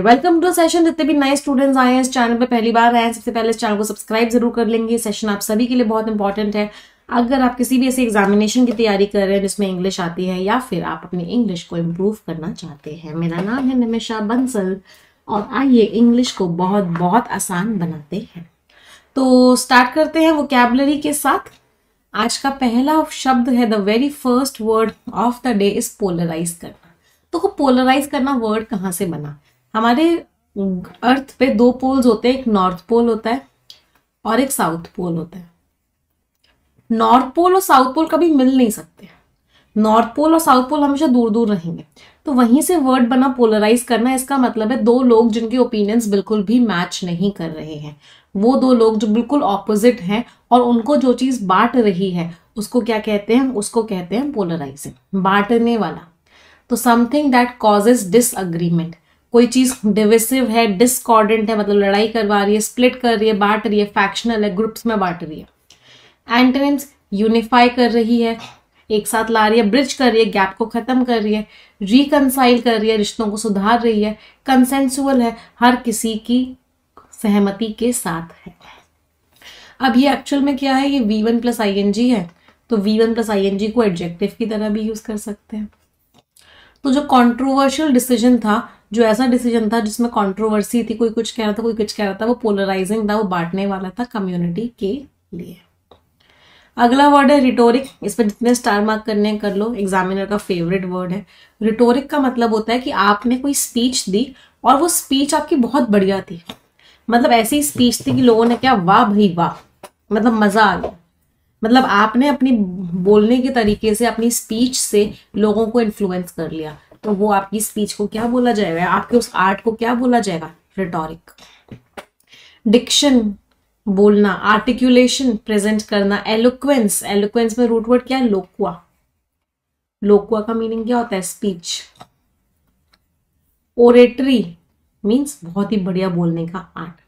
welcome to session जितने भी नए स्टूडेंट्स आए हैं इस चैनल पे पहली बार आए हैं सबसे पहले इस चैनल को सब्सक्राइब जरूर कर लेंगे सेशन आप सभी के लिए बहुत इंपॉर्टेंट है अगर आप किसी भी ऐसे एग्जामिनेशन की तैयारी कर रहे हैं जिसमें इंग्लिश आती है या फिर आप अपनी इंग्लिश को इम्प्रूव करना चाहते हैं मेरा नाम है निमिषा बंसल और आइए इंग्लिश को बहुत बहुत आसान बनाते हैं तो स्टार्ट करते हैं कैबलरी के साथ आज का पहला शब्द है the very first word of the day is polarize करना तो पोलराइज करना वर्ड कहाँ से बना हमारे अर्थ पे दो पोल्स होते हैं एक नॉर्थ पोल होता है और एक साउथ पोल होता है नॉर्थ पोल और साउथ पोल कभी मिल नहीं सकते नॉर्थ पोल और साउथ पोल हमेशा दूर दूर रहेंगे तो वहीं से वर्ड बना पोलराइज करना इसका मतलब है दो लोग जिनके ओपिनियंस बिल्कुल भी मैच नहीं कर रहे हैं वो दो लोग जो बिल्कुल ऑपोजिट हैं और उनको जो चीज़ बांट रही है उसको क्या कहते हैं उसको कहते हैं पोलराइजिंग बांटने वाला तो समथिंग दैट कॉजेज डिसअग्रीमेंट कोई चीज़ डिविसिव है डिसकॉर्डेंट है मतलब लड़ाई करवा रही है स्प्लिट कर रही है बांट रही है फैक्शनल है ग्रुप्स में बांट रही है एंट्रेंस यूनिफाई कर रही है एक साथ ला रही है ब्रिज कर रही है गैप को ख़त्म कर रही है रिकनसाइल कर रही है रिश्तों को सुधार रही है कंसेंसुअल है हर किसी की सहमति के साथ है अब ये एक्चुअल में क्या है ये V one plus I N G है तो V one plus I N G को एडजेक्टिव की तरह भी यूज़ कर सकते हैं तो जो कंट्रोवर्शियल डिसीजन था जो ऐसा डिसीजन था जिसमें कंट्रोवर्सी थी कोई कुछ कह रहा था कोई कुछ कह रहा था वो पोलराइजिंग था वो बांटने वाला था कम्युनिटी के लिए अगला वर्ड है रिटोरिक इस पर जितने स्टार मार्क करने कर लो एग्जामिनर का फेवरेट वर्ड है रिटोरिक का मतलब होता है कि आपने कोई स्पीच दी और वो स्पीच आपकी बहुत बढ़िया थी मतलब ऐसी स्पीच थी कि लोगों ने क्या वाह भाई वाह मतलब मजा आ गया मतलब आपने अपनी बोलने के तरीके से अपनी स्पीच से लोगों को इन्फ्लुएंस कर लिया तो वो आपकी स्पीच को क्या बोला जाएगा आपके उस आर्ट को क्या बोला जाएगा रिटोरिक डिक्शन बोलना आर्टिक्यूलेशन प्रेजेंट करना एलोक्वेंस एलोक्वेंस में रूट वर्ड क्या है लोकुआ लोकुआ का मीनिंग क्या होता है स्पीच ओरेटरी मीन्स बहुत ही बढ़िया बोलने का आर्ट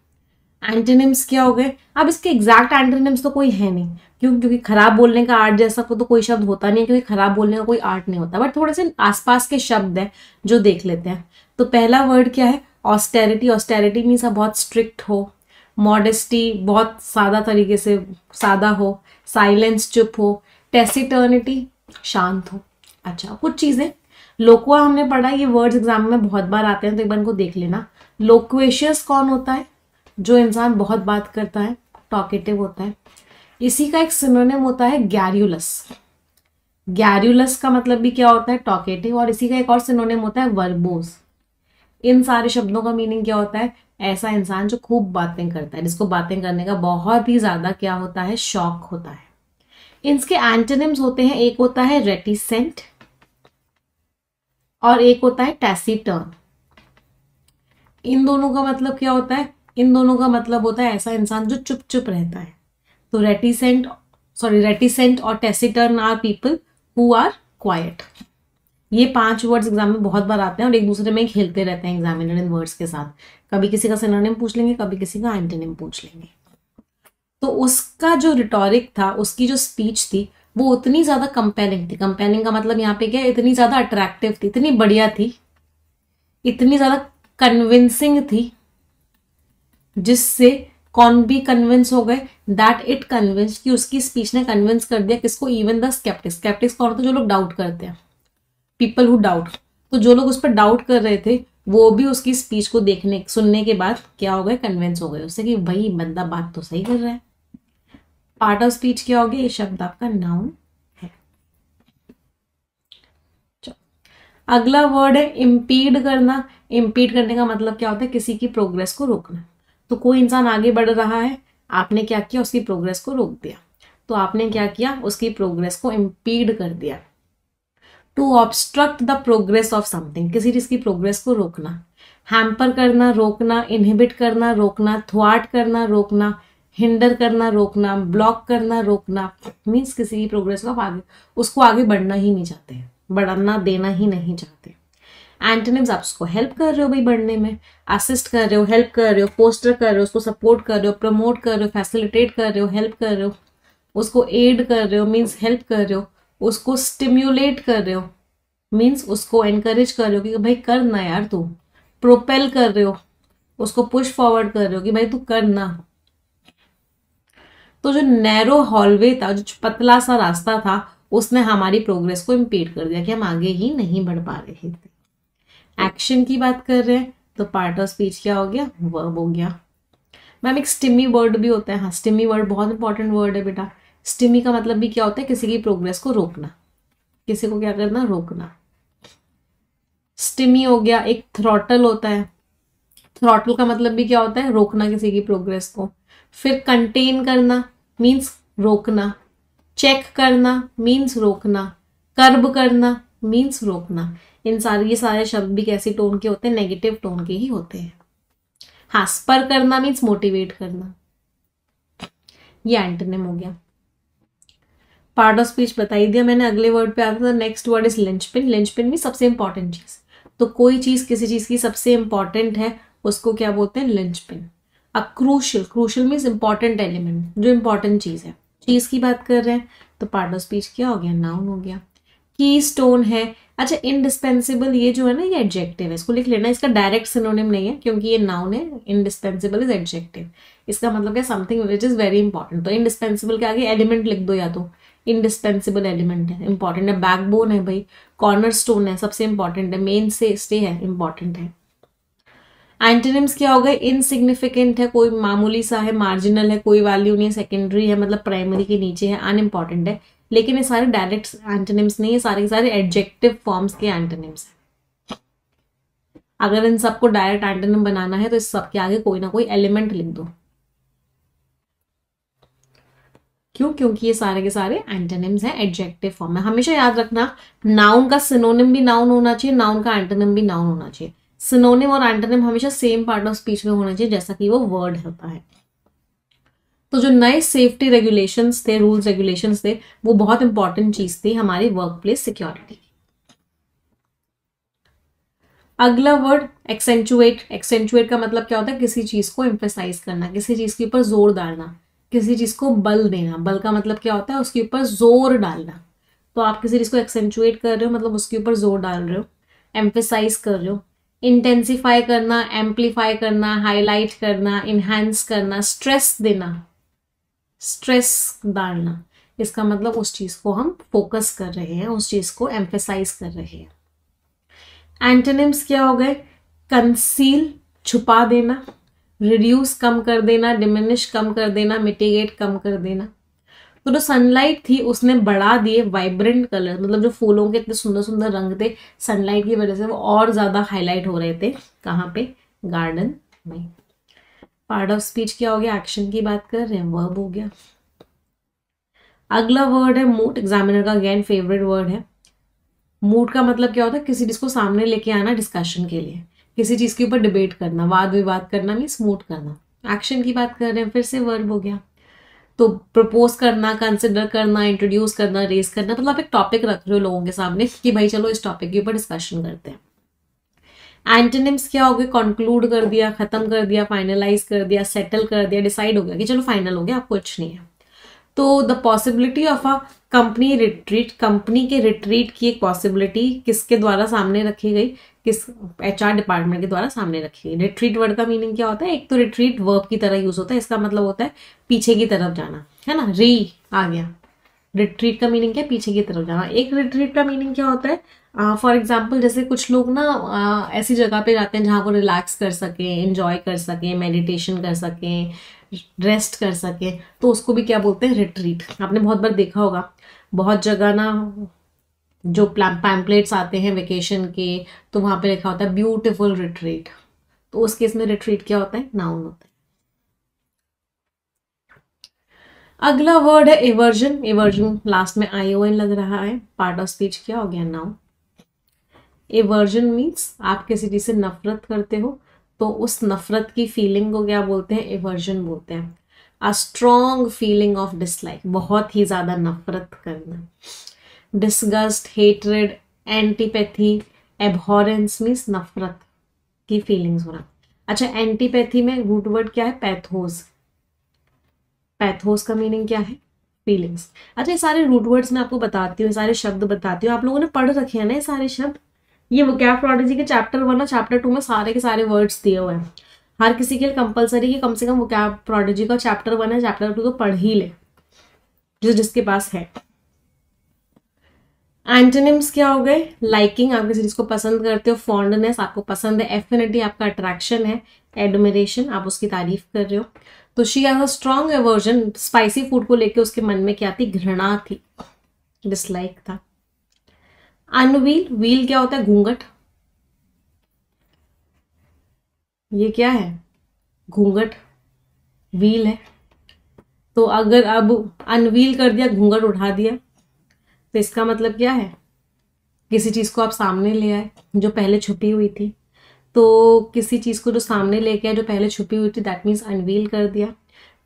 एंटीनिम्स क्या हो गए अब इसके एग्जैक्ट एंटेनिम्स तो कोई है नहीं क्यों क्योंकि खराब बोलने का आर्ट जैसा को तो कोई शब्द होता नहीं है क्योंकि खराब बोलने का कोई आर्ट नहीं होता बट थोड़े से आसपास के शब्द हैं जो देख लेते हैं तो पहला वर्ड क्या है ऑस्टेरिटी ऑस्टेरिटी मीन्स बहुत स्ट्रिक्ट हो मॉडेस्टी बहुत सादा तरीके से सादा हो साइलेंस चुप हो टेसिटर्निटी शांत हो अच्छा कुछ चीज़ें लोकुआ हमने पढ़ा ये वर्ड्स एग्जाम में बहुत बार आते हैं तो एक बार इनको देख लेना लोकुएशियस कौन होता है जो इंसान बहुत बात करता है टॉकेटिव होता है इसी का एक सिनोनिम होता है गैरुलस गैरुलस का मतलब भी क्या होता है टॉकेटिव और इसी का एक और सिनोनिम होता है वर्बोस इन सारे शब्दों का मीनिंग क्या होता है ऐसा इंसान जो खूब बातें करता है जिसको बातें करने का बहुत ही ज़्यादा क्या होता है शौक होता है इनके एंटोनिम्स होते हैं एक होता है रेटिसेंट और एक होता है टैसीटर्न इन दोनों का मतलब क्या होता है इन दोनों का मतलब होता है ऐसा इंसान जो चुप चुप रहता है तो रेटिसेंट सॉरी रेटिसेंट और taciturn are people who are quiet ये पांच वर्ड्स एग्जाम में बहुत बार आते हैं और एक दूसरे में खेलते रहते हैं एग्जामिनर इन वर्ड्स के साथ कभी किसी का सिनोनिम पूछ लेंगे कभी किसी का एंटेनिम पूछ लेंगे तो उसका जो रिटोरिक था उसकी जो स्पीच थी वो उतनी ज़्यादा कंपेलिंग थी कंपेलिंग का मतलब यहाँ पे क्या है इतनी ज़्यादा अट्रैक्टिव थी इतनी बढ़िया थी इतनी ज़्यादा कन्विंसिंग थी जिससे कौन भी कन्विंस हो गए दैट इट कन्विंस कि उसकी स्पीच ने कन्विंस कर दिया किसको इवन द स्केप्टिक्स स्केप्टिक्स कौन होते जो लोग डाउट करते हैं पीपल हु डाउट तो जो लोग उस पर डाउट कर रहे थे वो भी उसकी स्पीच को देखने सुनने के बाद क्या हो गए कन्विंस हो गए उससे कि भाई बंदा बात तो सही कर रहा है पार्ट ऑफ स्पीच क्या हो गया ये शब्द आपका नाउन है अगला वर्ड है इम्पीड करना इम्पीड करने का मतलब क्या होता है किसी की प्रोग्रेस को रोकना तो कोई इंसान आगे बढ़ रहा है आपने क्या किया उसकी प्रोग्रेस को रोक दिया तो आपने क्या किया उसकी प्रोग्रेस को इम्पीड कर दिया to obstruct the progress of something किसी चीज की प्रोग्रेस को रोकना हैम्पर करना रोकना इनहिबिट करना रोकना थ्वाट करना रोकना हिंडर करना रोकना ब्लॉक करना रोकना मीन्स किसी की प्रोग्रेस को आगे उसको आगे बढ़ना ही नहीं चाहते बढ़ना देना ही नहीं चाहते एंटनिम्स आप उसको हेल्प कर रहे हो भाई बढ़ने में असिस्ट कर रहे हो हेल्प कर रहे हो पोस्टर कर रहे हो उसको सपोर्ट कर रहे हो प्रमोट कर रहे हो फैसिलिटेट कर रहे हो हेल्प कर रहे हो उसको एड कर रहे हो मीन्स हेल्प कर रहे हो उसको स्टिम्यूलेट कर रहे हो मीन्स उसको एनकरेज कर रहे हो कि भाई कर ना यार तू प्रोपेल कर रहे हो उसको पुश फॉरवर्ड कर रहे हो कि भाई तू कर ना तो जो नैरो हॉलवे था जो पतला सा रास्ता था उसने हमारी प्रोग्रेस को इम्पीट कर दिया कि हम आगे ही नहीं बढ़ पा रहे थे एक्शन की बात कर रहे हैं तो पार्ट ऑफ स्पीच क्या हो गया वर्ब हो गया मैम एक स्टिमी वर्ड भी होता है हाँ स्टिमी वर्ड बहुत इंपॉर्टेंट वर्ड है बेटा स्टिमी का मतलब भी क्या होता है किसी की प्रोग्रेस को रोकना किसी को क्या करना रोकना स्टिमी हो गया एक थ्रॉटल होता है थ्रॉटल का मतलब भी क्या होता है रोकना किसी की प्रोग्रेस को फिर कंटेन करना मीन्स रोकना चेक करना मीन्स रोकना कर्ब करना मीन्स रोकना इन सारे ये सारे शब्द भी कैसे टोन के होते हैं नेगेटिव टोन के ही होते हैं हाँ स्पर करना मीन्स मोटिवेट करना ये एंटनेम हो गया पार्ट ऑफ स्पीच बताई दिया मैंने अगले वर्ड पे आता था next word is linchpin linchpin भी सबसे इंपॉर्टेंट चीज़ तो कोई चीज़ किसी चीज़ की सबसे इंपॉर्टेंट है उसको क्या बोलते हैं linchpin a crucial crucial means important element जो इंपॉर्टेंट चीज़ है चीज़ की बात कर रहे हैं तो पार्ट ऑफ स्पीच क्या हो गया नाउन हो गया की स्टोन है अच्छा इनडिस्पेंसिबल ये जो है ना ये एडजेक्टिव है इसको लिख लेना इसका डायरेक्ट सिनोनिम नहीं है क्योंकि ये नाउन है इनडिस्पेंसिबल इज एडजेक्टिव इसका मतलब क्या something which is very important तो इनडिस्पेंसिबल के आगे एलिमेंट लिख दो या तो इनडिस्पेंसिबल एलिमेंट है इंपॉर्टेंट है बैकबोन है भाई कॉर्नर स्टोन है सबसे इंपॉर्टेंट है मेन से स्टे है इंपॉर्टेंट है एंटेनिम्स क्या हो गए इनसिग्निफिकेंट है कोई मामूली सा है मार्जिनल है कोई वैल्यू नहीं है सेकेंडरी है मतलब प्राइमरी के नीचे है अनइम्पॉर्टेंट है लेकिन ये सारे डायरेक्ट एंटोनिम्स नहीं ये सारे के सारे एडजेक्टिव फॉर्म्स के एंटोनिम्स हैं अगर इन सबको डायरेक्ट एंटोनिम बनाना है तो इस सबके आगे कोई ना कोई एलिमेंट लिख दो क्यों क्योंकि ये सारे के सारे एंटेनिम्स हैं एडजेक्टिव फॉर्म में हमेशा याद रखना नाउन का सिनोनिम भी नाउन होना चाहिए नाउन का एंटेनिम भी नाउन होना चाहिए सिनोनिम और एंटेनिम हमेशा सेम पार्ट ऑफ स्पीच में होना चाहिए जैसा कि वो वर्ड होता है तो जो नए सेफ्टी रेगुलेशंस थे रूल्स रेगुलेशंस थे वो बहुत इंपॉर्टेंट चीज थी हमारी वर्क प्लेस सिक्योरिटी अगला वर्ड एक्सेंचुएट एक्सेंचुएट का मतलब क्या होता है किसी चीज को एम्फेसाइज करना किसी चीज के ऊपर जोर डालना किसी चीज को बल देना बल का मतलब क्या होता है उसके ऊपर जोर डालना तो आप किसी चीज को एक्सेंचुएट कर रहे हो मतलब उसके ऊपर जोर डाल रहे हो एम्फेसाइज कर रहे हो इंटेंसीफाई करना एम्पलीफाई करना हाईलाइट करना इन्हेंस करना स्ट्रेस देना स्ट्रेस डालना इसका मतलब उस चीज़ को हम फोकस कर रहे हैं उस चीज़ को एम्फेसाइज कर रहे हैं एंटेनिम्स क्या हो गए कंसील छुपा देना रिड्यूस कम कर देना डिमिनिश कम कर देना मिटिगेट कम कर देना तो जो सनलाइट थी उसने बढ़ा दिए वाइब्रेंट कलर मतलब जो फूलों के इतने सुंदर सुंदर रंग थे सनलाइट की वजह से वो और ज़्यादा हाईलाइट हो रहे थे कहाँ पे गार्डन में पार्ट ऑफ स्पीच क्या हो गया एक्शन की बात कर रहे हैं वर्ब हो गया अगला वर्ड है मूड एग्जामिनर का अगेन फेवरेट वर्ड है मूट का मतलब क्या होता है किसी चीज़ को सामने लेके आना डिस्कशन के लिए किसी चीज़ के ऊपर डिबेट करना वाद विवाद करना मीन्स मूड करना एक्शन की बात कर रहे हैं फिर से वर्ब हो गया तो प्रपोज करना कंसिडर करना इंट्रोड्यूस करना रेस करना मतलब आप एक टॉपिक रख रहे हो लोगों के सामने कि भाई चलो इस टॉपिक के ऊपर डिस्कशन करते हैं एंटोनिम्स क्या हो गए कंक्लूड कर दिया खत्म कर दिया फाइनलाइज कर दिया सेटल कर दिया डिसाइड हो गया कि चलो फाइनल हो गया अब कुछ नहीं है तो the possibility of a company retreat company के रिट्रीट की एक पॉसिबिलिटी किसके द्वारा सामने रखी गई किस एच डिपार्टमेंट के द्वारा सामने रखी गई रिट्रीट वर्ड का मीनिंग क्या होता है एक तो रिट्रीट वर्ब की तरह यूज होता है इसका मतलब होता है पीछे की तरफ जाना है ना री आ गया रिट्रीट का मीनिंग क्या पीछे की तरफ जाना एक रिट्रीट का मीनिंग क्या होता है फॉर uh, एग्जाम्पल जैसे कुछ लोग ना uh, ऐसी जगह पे जाते हैं जहाँ वो रिलैक्स कर सकें इन्जॉय कर सकें मेडिटेशन कर सकें रेस्ट कर सकें तो उसको भी क्या बोलते हैं रिट्रीट आपने बहुत बार देखा होगा बहुत जगह ना जो पैम्पलेट्स आते हैं वेकेशन के तो वहाँ पे लिखा होता है ब्यूटिफुल रिट्रीट तो उस केस में रिट्रीट क्या होता है नाउन होता है अगला वर्ड है इवर्जन इवर्जन लास्ट में आई ओ एन लग रहा है पार्ट ऑफ स्पीच क्या हो गया नाउन एवर्जन मीन्स आप किसी चीज़ से नफरत करते हो तो उस नफरत की फीलिंग को क्या बोलते हैं एवर्जन बोलते हैं a strong feeling of dislike बहुत ही ज़्यादा नफरत करना disgust hatred antipathy abhorrence means नफरत की फीलिंग्स होना अच्छा एंटीपैथी में रूट वर्ड क्या है पैथोस पैथोस का मीनिंग क्या है फीलिंग्स अच्छा ये सारे रूट वर्ड्स मैं आपको बताती हूँ सारे शब्द बताती हूँ आप लोगों ने पढ़ रखे हैं ना ये सारे शब्द ये वोकेफ्रोलॉजी के चैप्टर वन और चैप्टर टू में सारे के सारे वर्ड्स दिए हुए हैं हर किसी के लिए कंपलसरी कि कम से कम वो वोकेफ्रोलॉजी का चैप्टर वन है चैप्टर टू तो पढ़ ही ले जो जिसके पास है एंटोनिम्स क्या हो गए लाइकिंग आप किसी चीज़ को पसंद करते हो फॉन्डनेस आपको पसंद है एफिनिटी आपका अट्रैक्शन है एडमिरेशन आप उसकी तारीफ कर रहे हो तो she has a strong aversion spicy food को लेकर उसके मन में क्या थी घृणा थी डिसलाइक था अनव्हील व्हील क्या होता है घूंघट ये क्या है घूंघट व्हील है तो अगर अब अनव्हील कर दिया घूंघट उठा दिया तो इसका मतलब क्या है किसी चीज़ को आप सामने ले आए जो पहले छुपी हुई थी तो किसी चीज़ को जो सामने लेके आए जो पहले छुपी हुई थी दैट मीन्स अनवील कर दिया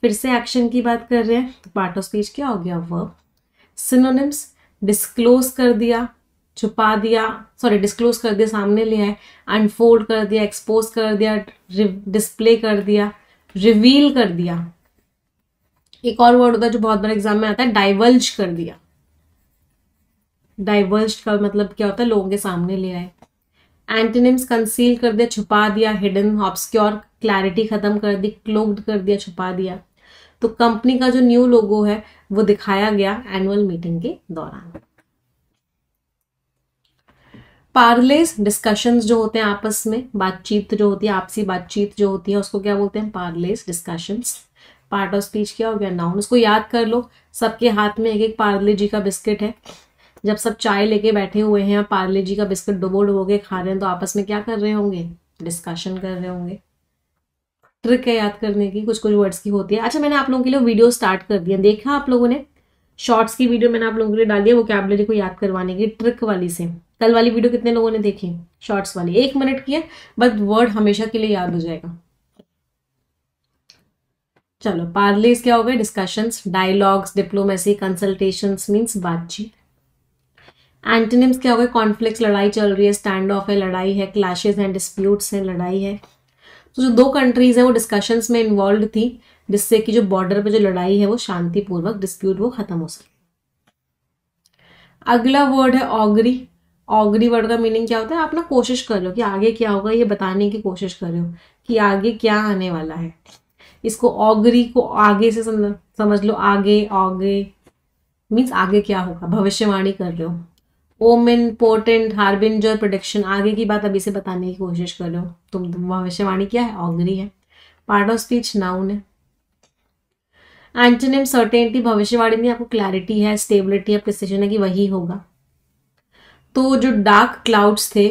फिर से एक्शन की बात कर रहे हैं तो पार्ट ऑफ स्पीच क्या हो गया वर्ब सिनोनिम्स डिस्क्लोज कर दिया छुपा दिया सॉरी डिस्क्लोज कर दिया सामने ले आए अनफोल्ड कर दिया एक्सपोज कर दिया डिस्प्ले कर दिया रिवील कर दिया एक और वर्ड होता है जो बहुत बड़ा एग्जाम में आता है डाइवर्ज कर दिया डाइवर्ज का मतलब क्या होता है लोगों के सामने ले आए एंटीनिम्स कंसील कर दिया छुपा दिया हिडन ऑब्सक्योर क्लैरिटी खत्म कर दी क्लोक्ड कर दिया छुपा दिया तो कंपनी का जो न्यू लोगो है वो दिखाया गया एनुअल मीटिंग के दौरान पार्लेस डिस्कशंस जो होते हैं आपस में बातचीत जो होती है आपसी बातचीत जो होती है उसको क्या बोलते हैं parleys discussions part of speech क्या हो गया नाउन उसको याद कर लो सबके हाथ में एक एक पार्ले जी का बिस्किट है जब सब चाय लेके बैठे हुए हैं पार्ले जी का बिस्किट डुबो डुबो के खा रहे हैं तो आपस में क्या कर रहे होंगे डिस्कशन कर रहे होंगे ट्रिक है याद करने की कुछ कुछ वर्ड्स की होती है अच्छा मैंने आप लोगों के लिए वीडियो स्टार्ट कर दिया देखा आप लोगों ने शॉर्ट्स की वीडियो मैंने आप लोगों के लिए डाली है वो कैबलरी को याद करवाने की ट्रिक वाली से कल वाली वीडियो कितने लोगों ने देखी शॉर्ट्स वाली एक मिनट की है बट वर्ड हमेशा के लिए याद हो जाएगा चलो पार्लेस क्या हो गए discussions dialogues diplomacy consultation means बातचीत एंटोनिम्स क्या हो गए कॉन्फ्लिक्ट लड़ाई चल रही है स्टैंड ऑफ है लड़ाई है क्लैशेज हैं डिस्प्यूट्स हैं लड़ाई है तो जो दो कंट्रीज हैं वो डिस्कशंस में इन्वॉल्व थी जिससे कि जो बॉर्डर पे जो लड़ाई है वो शांतिपूर्वक डिस्प्यूट वो खत्म हो सके अगला वर्ड है ऑगरी ऑगरी वर्ड का मीनिंग क्या होता है आप ना कोशिश कर रहे हो कि आगे क्या होगा ये बताने की कोशिश कर रहे हो कि आगे क्या आने वाला है इसको ऑगरी को आगे से समझ समझ लो आगे ऑगे मीन्स आगे क्या होगा भविष्यवाणी कर रहे हो ओमिन पोर्टेंट हार्बिंजर प्रोडिक्शन आगे की बात अभी से बताने की कोशिश कर रहे हो तुम भविष्यवाणी क्या है ऑगरी है पार्ट ऑफ स्पीच नाउन है एंटोनिम सर्टेनिटी भविष्यवाणी में आपको क्लैरिटी है स्टेबिलिटी है प्रिसिजन है कि वही होगा तो जो डार्क क्लाउड्स थे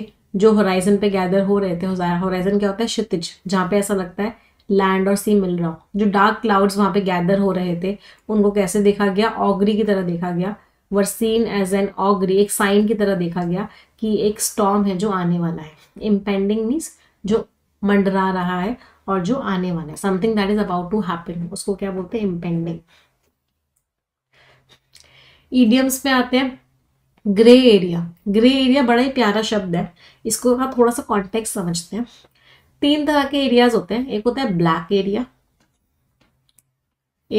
जो होराइजन पे गैदर हो रहे थे होराइजन क्या होता है क्षितिज जहाँ पे ऐसा लगता है लैंड और सी मिल रहा हो जो डार्क क्लाउड्स वहाँ पे गैदर हो रहे थे उनको कैसे देखा गया ऑगरी की तरह देखा गया were seen as an augury एक साइन की तरह देखा गया कि एक स्टॉम है जो आने वाला है इम्पेंडिंग मीन्स जो मंडरा रहा है और जो आने वाला है something that is about to happen उसको क्या बोलते हैं इम्पेंडिंग ईडियम्स पे आते हैं ग्रे एरिया ग्रे एरिया बड़ा ही प्यारा शब्द है इसको आप थोड़ा सा कॉन्टेक्स्ट समझते हैं तीन तरह के एरियाज होते हैं एक होता है ब्लैक एरिया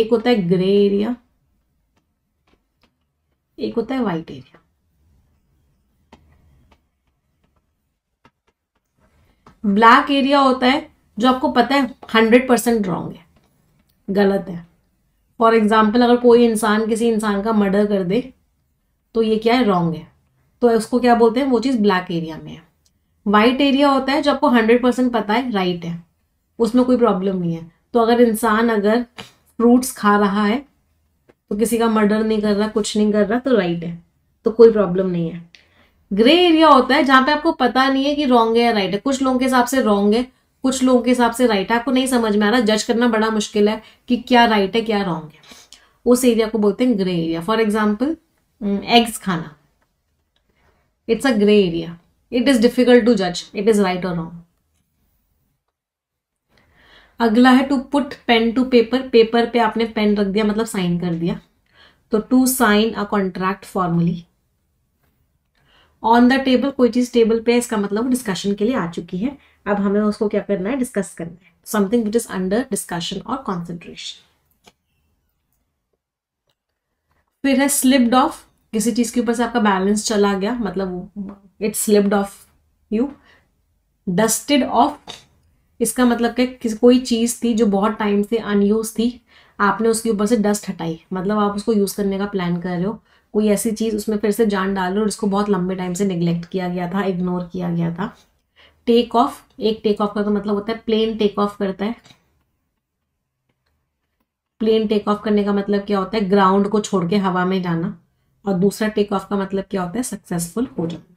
एक होता है ग्रे एरिया एक होता है वाइट एरिया ब्लैक एरिया होता है जो आपको पता है हंड्रेड परसेंट रॉन्ग है गलत है फॉर एग्जाम्पल अगर कोई इंसान किसी इंसान का मर्डर कर दे तो ये क्या है रॉन्ग है तो उसको क्या बोलते हैं वो चीज़ ब्लैक एरिया में है वाइट एरिया होता है जो आपको हंड्रेड परसेंट पता है राइट है उसमें कोई प्रॉब्लम नहीं है तो अगर इंसान अगर फ्रूट्स खा रहा है तो किसी का मर्डर नहीं कर रहा कुछ नहीं कर रहा तो राइट है तो कोई प्रॉब्लम नहीं है ग्रे एरिया होता है जहां पे आपको पता नहीं है कि रॉन्ग है या राइट है कुछ लोगों के हिसाब से रॉन्ग है कुछ लोगों के हिसाब से राइट है आपको नहीं समझ में आ रहा जज करना बड़ा मुश्किल है कि क्या राइट है क्या रॉन्ग है उस एरिया को बोलते हैं grey area for example eggs mm, खाना it's a grey area it is difficult to जज इट इज राइट और रॉन्ग अगला है to put pen to paper paper पे आपने पेन रख दिया मतलब साइन कर दिया तो to sign a contract formally on the table कोई चीज टेबल पे इसका मतलब डिस्कशन के लिए आ चुकी है अब हमें उसको क्या करना है डिस्कस करना है something which is under discussion और कॉन्सेंट्रेशन फिर है स्लिप्ड ऑफ किसी चीज़ के ऊपर से आपका बैलेंस चला गया मतलब it slipped off you dusted off इसका मतलब क्या किसी कोई चीज़ थी जो बहुत टाइम से अनयूज थी आपने उसके ऊपर से डस्ट हटाई मतलब आप उसको यूज़ करने का प्लान कर रहे हो कोई ऐसी चीज़ उसमें फिर से जान डाल डालो और इसको बहुत लंबे टाइम से निगलेक्ट किया गया था इग्नोर किया गया था टेक ऑफ एक टेक ऑफ का तो मतलब होता है प्लेन टेक ऑफ करता है प्लेन टेक ऑफ करने का मतलब क्या होता है ग्राउंड को छोड़ के हवा में जाना और दूसरा टेक ऑफ का मतलब क्या होता है सक्सेसफुल हो जाना